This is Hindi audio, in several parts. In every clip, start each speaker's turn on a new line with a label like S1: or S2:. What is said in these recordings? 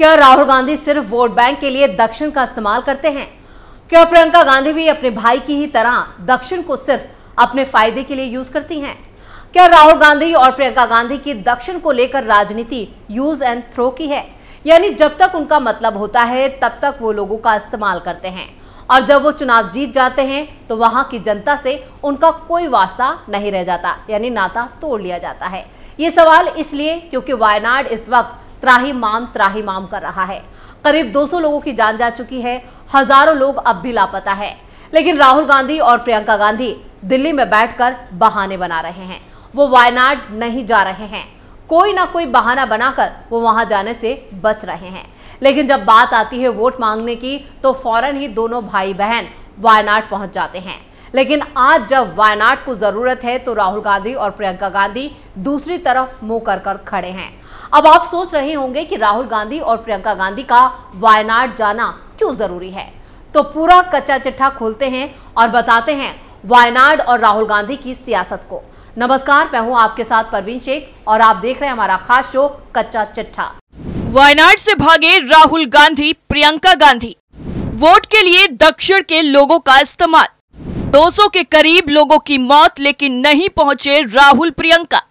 S1: क्या राहुल गांधी सिर्फ वोट बैंक के लिए दक्षिण का इस्तेमाल करते हैं क्या प्रियंका गांधी भी अपने भाई की ही तरह दक्षिण को सिर्फ अपने फायदे के लिए यूज करती हैं क्या राहुल गांधी और प्रियंका गांधी की दक्षिण को लेकर राजनीति यूज एंड थ्रो की है यानी जब तक उनका मतलब होता है तब तक वो लोगों का इस्तेमाल करते हैं और जब वो चुनाव जीत जाते हैं तो वहां की जनता से उनका कोई वास्ता नहीं रह जाता यानी नाता तोड़ लिया जाता है ये सवाल इसलिए क्योंकि वायनाड इस वक्त त्राही माम त्राही माम कर रहा है करीब 200 लोगों की जान जा चुकी है हजारों लोग अब भी लापता है लेकिन राहुल गांधी और प्रियंका गांधी दिल्ली में बैठकर बहाने बना रहे हैं वो वायनाड नहीं जा रहे हैं कोई ना कोई बहाना बनाकर वो वहां जाने से बच रहे हैं लेकिन जब बात आती है वोट मांगने की तो फौरन ही दोनों भाई बहन वायनाड पहुंच जाते हैं लेकिन आज जब वायनाड को जरूरत है तो राहुल गांधी और प्रियंका गांधी दूसरी तरफ मुंह कर कर खड़े हैं अब आप सोच रहे होंगे कि राहुल गांधी और प्रियंका गांधी का वायनाड जाना क्यों जरूरी है तो पूरा कच्चा चिट्ठा खोलते हैं और बताते हैं वायनाड और राहुल गांधी की सियासत को नमस्कार मैं हूं आपके साथ परवीन शेख और आप देख रहे हैं हमारा खास शो कच्चा चिट्ठा वायनाड से भागे राहुल गांधी प्रियंका गांधी वोट के लिए दक्षिण के लोगों का इस्तेमाल 200 के करीब लोगों की मौत लेकिन नहीं पहुंचे राहुल प्रियंका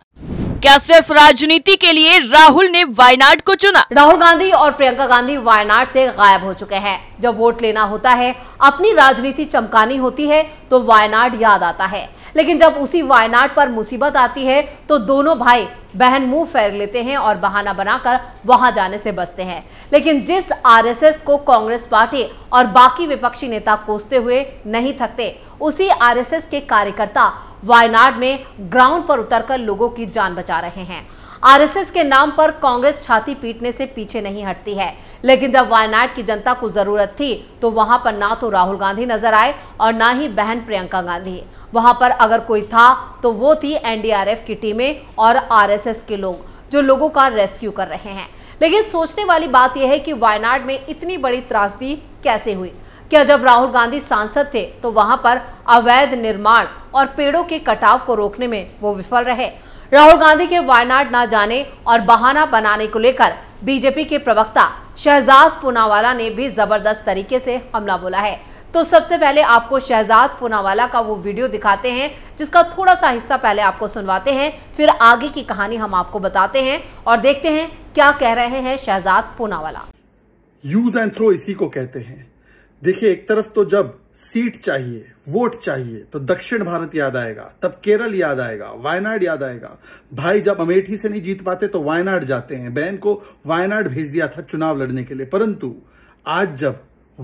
S1: क्या सिर्फ राजनीति के लिए राहुल ने वायनाड को चुना राहुल गांधी और प्रियंका गांधी वायनाड से गायब हो चुके हैं जब वोट लेना होता है अपनी राजनीति चमकानी होती है तो वायनाड याद आता है लेकिन जब उसी वायनाड पर मुसीबत आती है तो दोनों भाई बहन मुंह फेर लेते हैं और बहाना बनाकर वहां जाने से बचते हैं लेकिन जिस आरएसएस को कांग्रेस पार्टी और बाकी विपक्षी नेता कोसते हुए नहीं थकते उसी आरएसएस के कार्यकर्ता वायनाड में ग्राउंड पर उतरकर लोगों की जान बचा रहे हैं आरएसएस के नाम पर कांग्रेस छाती पीटने से पीछे नहीं हटती है लेकिन जब वायनाड की जनता को जरूरत थी तो वहां पर ना तो राहुल गांधी नजर आए और ना ही बहन प्रियंका गांधी वहां पर अगर कोई था तो वो थी एनडीआरएफ की टीमें और आरएसएस के लोग जो लोगों का रेस्क्यू कर रहे हैं लेकिन सोचने वाली बात यह है कि वायनाड में इतनी बड़ी त्रासदी कैसे हुई क्या जब राहुल गांधी सांसद थे तो वहां पर अवैध निर्माण और पेड़ों के कटाव को रोकने में वो विफल रहे राहुल गांधी के वायनाड ना जाने और बहाना बनाने को लेकर बीजेपी के प्रवक्ता शहजाद पुनावाला ने भी जबरदस्त तरीके से हमला बोला है तो सबसे पहले आपको शहजाद पुनावाला का वो वीडियो दिखाते हैं जिसका थोड़ा सा हिस्सा पहले आपको सुनवाते हैं फिर आगे की कहानी हम आपको बताते हैं और देखते हैं क्या कह रहे हैं Shehzad Poonawalla
S2: use and throw इसी को कहते हैं देखिए एक तरफ तो जब सीट चाहिए वोट चाहिए तो दक्षिण भारत याद आएगा तब केरल याद आएगा वायनाड याद आएगा भाई जब अमेठी से नहीं जीत पाते तो वायनाड जाते हैं बहन को वायनाड भेज दिया था चुनाव लड़ने के लिए परंतु आज जब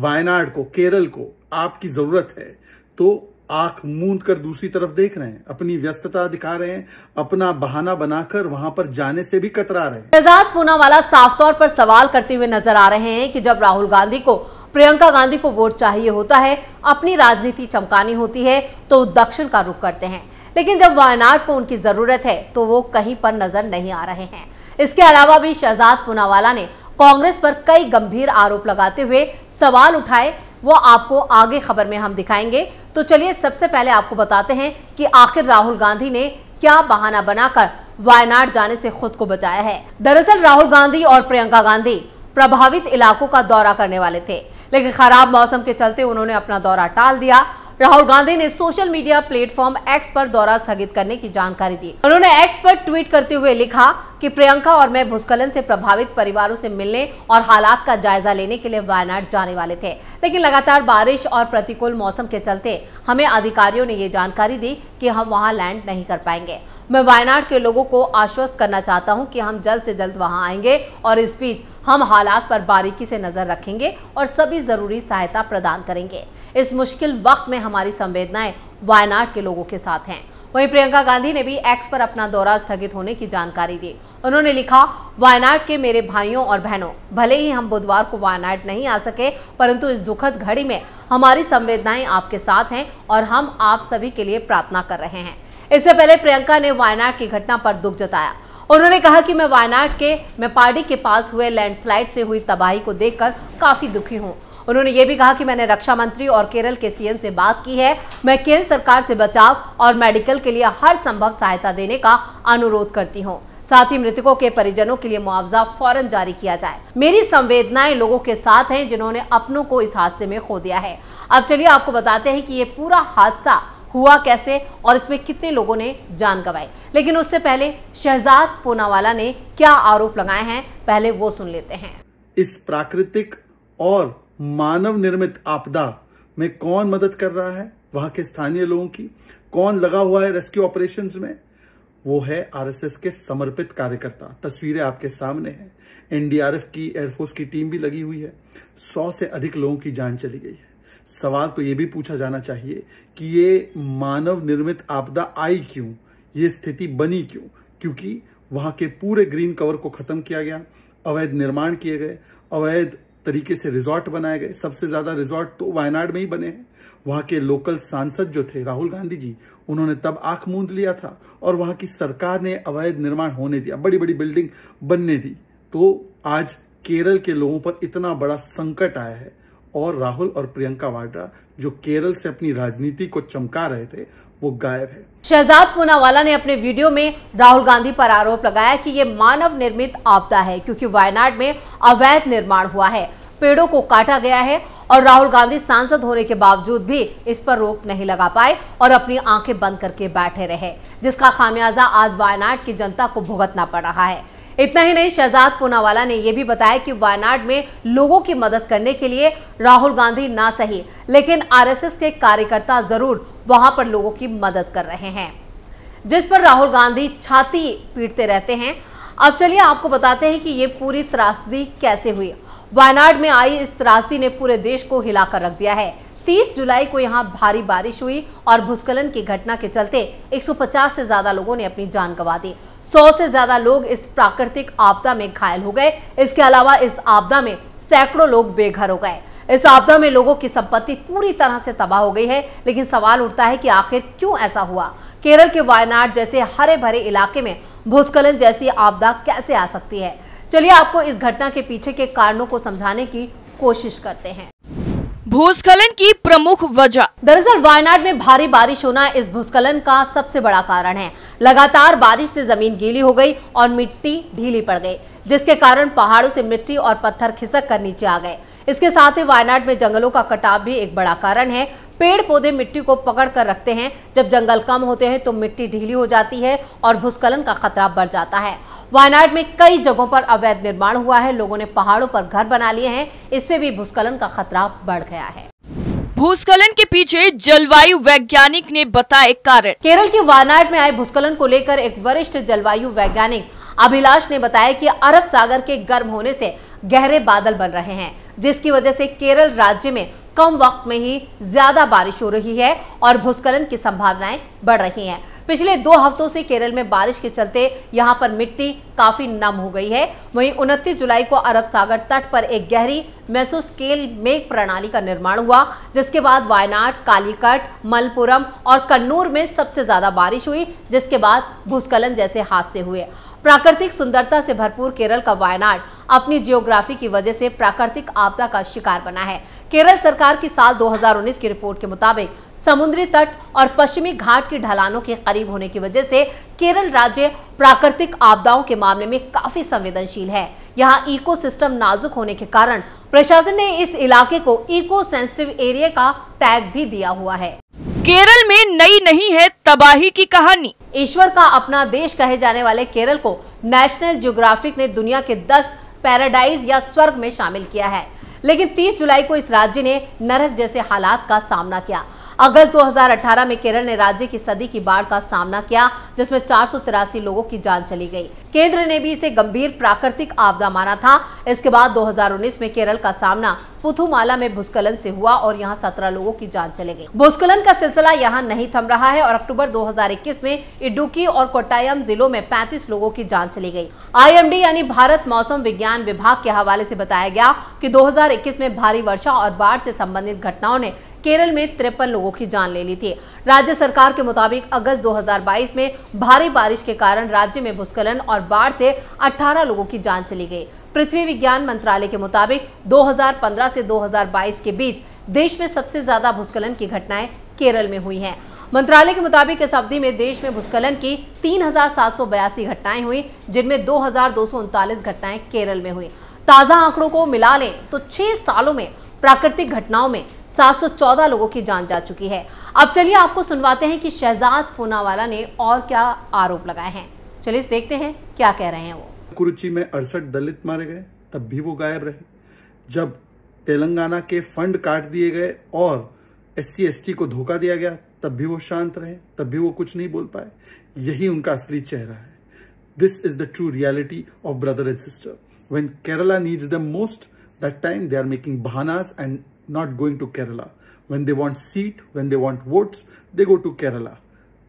S2: वायनाड को केरल को आपकी जरूरत है तो आंख मूंद कर दूसरी तरफ देख रहे हैं अपनी व्यस्तता दिखा रहे हैं अपना बहाना बनाकर वहां पर जाने से भी कतरा रहे हैं
S1: शहजाद पूनावाला साफ तौर पर सवाल करते हुए नजर आ रहे हैं कि जब राहुल गांधी को प्रियंका गांधी को वोट चाहिए होता है अपनी राजनीति चमकानी होती है तो दक्षिण का रुख करते हैं लेकिन जब वायनाड को उनकी जरूरत है तो वो कहीं पर नजर नहीं आ रहे हैं इसके अलावा भी शहजाद पुनावाला ने कांग्रेस पर कई गंभीर आरोप लगाते हुए सवाल उठाए वो आपको आगे खबर में हम दिखाएंगे तो चलिए सबसे पहले आपको बताते हैं कि आखिर राहुल गांधी ने क्या बहाना बनाकर वायनाड जाने से खुद को बचाया है दरअसल राहुल गांधी और प्रियंका गांधी प्रभावित इलाकों का दौरा करने वाले थे लेकिन खराब मौसम के चलते उन्होंने अपना दौरा टाल दिया राहुल गांधी ने सोशल मीडिया प्लेटफॉर्म एक्स पर दौरा स्थगित करने की जानकारी दी उन्होंने एक्स पर ट्वीट करते हुए लिखा कि प्रियंका और मैं भूस्खलन से प्रभावित परिवारों से मिलने और हालात का जायजा लेने के लिए वायनाड जाने वाले थे लेकिन लगातार बारिश और प्रतिकूल मौसम के चलते हमें अधिकारियों ने ये जानकारी दी कि हम वहाँ लैंड नहीं कर पाएंगे मैं वायनाड के लोगों को आश्वस्त करना चाहता हूँ कि हम जल्द से जल्द वहाँ आएंगे और इस बीच हम हालात पर बारीकी से नजर रखेंगे और सभी जरूरी सहायता प्रदान करेंगे इस मुश्किल वक्त में हमारी संवेदनाएं वायनाड के लोगों के साथ हैं वहीं प्रियंका गांधी ने भी एक्स पर अपना दौरा स्थगित होने की जानकारी दी उन्होंने लिखा वायनाड के मेरे भाइयों और बहनों भले ही हम बुधवार को वायनाड नहीं आ सके परंतु इस दुखद घड़ी में हमारी संवेदनाएं आपके साथ हैं और हम आप सभी के लिए प्रार्थना कर रहे हैं इससे पहले प्रियंका ने वायनाड की घटना पर दुख जताया उन्होंने कहा कि मैं वायनाड के मेपाडी के पास हुए लैंडस्लाइड से हुई तबाही को देखकर काफ़ी दुखी हूँ उन्होंने ये भी कहा कि मैंने रक्षा मंत्री और केरल के सीएम से बात की है मैं केंद्र सरकार से बचाव और मेडिकल के लिए हर संभव सहायता देने का अनुरोध करती हूँ साथ ही मृतकों के परिजनों के लिए मुआवजा फौरन जारी किया जाए मेरी संवेदनाएं लोगों के साथ हैं जिन्होंने अपनों को इस हादसे में खो दिया है अब चलिए आपको बताते हैं कि ये पूरा हादसा हुआ कैसे और इसमें कितने लोगों ने जान गंवाई लेकिन उससे पहले शहजाद पूनावाला ने क्या आरोप लगाए हैं पहले वो सुन लेते हैं
S2: इस प्राकृतिक और मानव निर्मित आपदा में कौन मदद कर रहा है वहां के स्थानीय लोगों की कौन लगा हुआ है रेस्क्यू ऑपरेशन में वो है आरएसएस के समर्पित कार्यकर्ता तस्वीरें आपके सामने हैं एनडीआरएफ की एयरफोर्स की टीम भी लगी हुई है सौ से अधिक लोगों की जान चली गई है सवाल तो ये भी पूछा जाना चाहिए कि ये मानव निर्मित आपदा आई क्यों ये स्थिति बनी क्यों क्योंकि वहाँ के पूरे ग्रीन कवर को ख़त्म किया गया अवैध निर्माण किए गए अवैध तरीके से रिजॉर्ट बनाए गए सबसे ज़्यादा रिजॉर्ट तो वायनाड में ही बने हैं वहाँ के लोकल सांसद जो थे राहुल गांधी जी उन्होंने तब आंख मूंद लिया था और वहाँ की सरकार ने अवैध निर्माण होने दिया बड़ी बड़ी बिल्डिंग बनने दी तो आज केरल के लोगों पर इतना बड़ा संकट आया है और राहुल और प्रियंका वाड्रा जो केरल से अपनी राजनीति को चमका रहे थे वो गायब है
S1: शहजाद पूनावाला ने अपने वीडियो में राहुल गांधी पर आरोप लगाया कि ये मानव निर्मित आपदा है क्योंकि वायनाड में अवैध निर्माण हुआ है पेड़ों को काटा गया है और राहुल गांधी सांसद होने के बावजूद भी इस पर रोक नहीं लगा पाए और अपनी आंखें बंद करके बैठे रहे जिसका खामियाजा आज वायनाड की जनता को भुगतना पड़ रहा है इतना ही नहीं शहजाद पूनावाला ने यह भी बताया कि वायनाड में लोगों की मदद करने के लिए राहुल गांधी ना सही लेकिन आरएसएस के कार्यकर्ता जरूर वहां पर लोगों की मदद कर रहे हैं जिस पर राहुल गांधी छाती पीटते रहते हैं अब चलिए आपको बताते हैं कि ये पूरी त्रासदी कैसे हुई वायनाड में आई इस त्रासदी ने पूरे देश को हिलाकर रख दिया है 30 जुलाई को यहाँ भारी बारिश हुई और भूस्खलन की घटना के चलते 150 से ज्यादा लोगों ने अपनी जान गंवा दी 100 से ज्यादा लोग इस प्राकृतिक आपदा में घायल हो गए इसके अलावा इस आपदा में सैकड़ों लोग बेघर हो गए इस आपदा में लोगों की संपत्ति पूरी तरह से तबाह हो गई है लेकिन सवाल उठता है कि आखिर क्यों ऐसा हुआ केरल के वायनाड जैसे हरे भरे इलाके में भूस्खलन जैसी आपदा कैसे आ सकती है चलिए आपको इस घटना के पीछे के कारणों को समझाने की कोशिश करते हैं भूस्खलन की प्रमुख वजह दरअसल वायनाड में भारी बारिश होना इस भूस्खलन का सबसे बड़ा कारण है लगातार बारिश से जमीन गीली हो गई और मिट्टी ढीली पड़ गई जिसके कारण पहाड़ों से मिट्टी और पत्थर खिसक कर नीचे आ गए इसके साथ ही वायनाड में जंगलों का कटाव भी एक बड़ा कारण है पेड़ पौधे मिट्टी को पकड़ कर रखते हैं जब जंगल कम होते हैं तो मिट्टी ढीली हो जाती है और भूस्खलन का खतरा बढ़ जाता है वायनाड में कई जगहों पर अवैध निर्माण हुआ है लोगों ने पहाड़ों पर घर बना लिए हैं इससे भी भूस्खलन का खतरा बढ़ गया है भूस्खलन के पीछे जलवायु वैज्ञानिक ने बताए कारण केरल के वायनाड में आए भूस्खलन को लेकर एक वरिष्ठ जलवायु वैज्ञानिक अभिलाष ने बताया कि अरब सागर के गर्म होने से गहरे बादल बन रहे हैं जिसकी वजह से केरल राज्य में कम वक्त में ही ज्यादा बारिश हो रही है और भूस्खलन की संभावनाएं बढ़ रही हैं। पिछले दो हफ्तों से केरल में बारिश के चलते यहाँ पर मिट्टी काफी नम हो गई है वहीं उनतीस जुलाई को अरब सागर तट पर एक गहरी मेसोस्केल मेघ प्रणाली का निर्माण हुआ जिसके बाद वायनाड कालीकट मलपुरम और कन्नूर में सबसे ज्यादा बारिश हुई जिसके बाद भूस्खलन जैसे हादसे हुए प्राकृतिक सुंदरता से भरपूर केरल का वायनाड अपनी जियोग्राफी की वजह से प्राकृतिक आपदा का शिकार बना है केरल सरकार की साल 2019 की रिपोर्ट के मुताबिक समुद्री तट और पश्चिमी घाट की ढलानों के करीब होने की वजह से केरल राज्य प्राकृतिक आपदाओं के मामले में काफी संवेदनशील है यहाँ इकोसिस्टम नाजुक होने के कारण प्रशासन ने इस इलाके को इको सेंसिटिव एरिया का टैग भी दिया हुआ है केरल में नई नहीं है तबाही की कहानी ईश्वर का अपना देश कहे जाने वाले केरल को नेशनल ज्योग्राफिक ने दुनिया के 10 पैराडाइज या स्वर्ग में शामिल किया है लेकिन 30 जुलाई को इस राज्य ने नरक जैसे हालात का सामना किया अगस्त 2018 में केरल ने राज्य की सदी की बाढ़ का सामना किया जिसमें चार लोगों की जान चली गई केंद्र ने भी इसे गंभीर प्राकृतिक आपदा माना था इसके बाद 2019 में केरल का सामना पुथुमाला में भूस्खलन से हुआ और यहां 17 लोगों की जान चले गई भूस्खलन का सिलसिला यहां नहीं थम रहा है और अक्टूबर 2021 में इडुकी और कोटायम जिलों में 35 लोगों की जान चली गई आईएमडी यानी भारत मौसम विज्ञान विभाग के हवाले ऐसी बताया गया की दो में भारी वर्षा और बाढ़ से संबंधित घटनाओं ने केरल में तिरपन लोगों की जान ले ली थी राज्य सरकार के मुताबिक अगस्त 2022 में भारी बारिश के कारण राज्य में भूस्खलन और बाढ़ से 18 लोगों की जान चली गई पृथ्वी विज्ञान मंत्रालय के मुताबिक 2015 से 2022 के बीच देश में सबसे ज्यादा भूस्खलन की घटनाएं केरल में हुई है मंत्रालय के मुताबिक इस अवधि में देश में भूस्खलन की तीन घटनाएं हुई जिनमें दो घटनाएं केरल में हुई ताज़ा आंकड़ों को मिला लें तो छह सालों में प्राकृतिक घटनाओं में 714 लोगों की जान जा चुकी है अब चलिए आपको सुनवाते हैं कि शहजाद पूनावाला ने और क्या आरोप लगाए हैं चलिए देखते हैं क्या कह रहे हैं वो
S2: कुरुची में अड़सठ दलित मारे गए तब भी वो गायब रहे जब तेलंगाना के फंड काट दिए गए और एस सी को धोखा दिया गया तब भी वो शांत रहे तब भी वो कुछ नहीं बोल पाए यही उनका असली चेहरा है this is the true reality of brother and sister when Kerala needs the most that time they are making बहानास एंड not going to Kerala. When they want seat, when they want votes, they go to Kerala.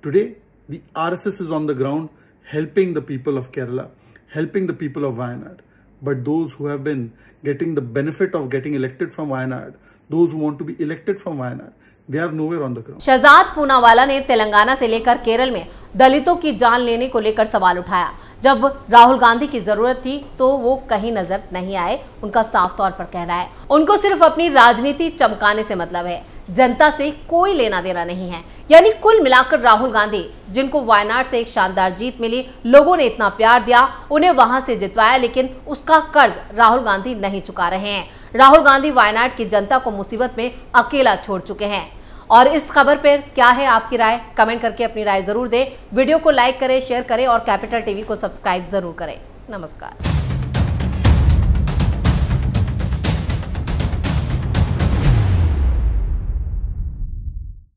S2: Today, the RSS is on the ground helping the people of Kerala, helping the people of Wayanad. But those who have been getting the benefit of getting elected from Wayanad, those who want to be elected from Wayanad, they are nowhere on the ground.
S1: Shahzad Poonawala ने Telangana से लेकर दलितों की जान लेने को लेकर सवाल उठाया जब राहुल गांधी की जरूरत थी तो वो कहीं नजर नहीं आए उनका साफ तौर पर कहना है उनको सिर्फ अपनी राजनीति चमकाने से मतलब है जनता से कोई लेना देना नहीं है यानी कुल मिलाकर राहुल गांधी जिनको वायनाड से एक शानदार जीत मिली लोगों ने इतना प्यार दिया उन्हें वहां से जितवाया लेकिन उसका कर्ज राहुल गांधी नहीं चुका रहे हैं राहुल गांधी वायनाड की जनता को मुसीबत में अकेला छोड़ चुके हैं और इस खबर पर क्या है आपकी राय कमेंट करके अपनी राय जरूर दें वीडियो को लाइक करें शेयर करें और कैपिटल टीवी को सब्सक्राइब जरूर करें नमस्कार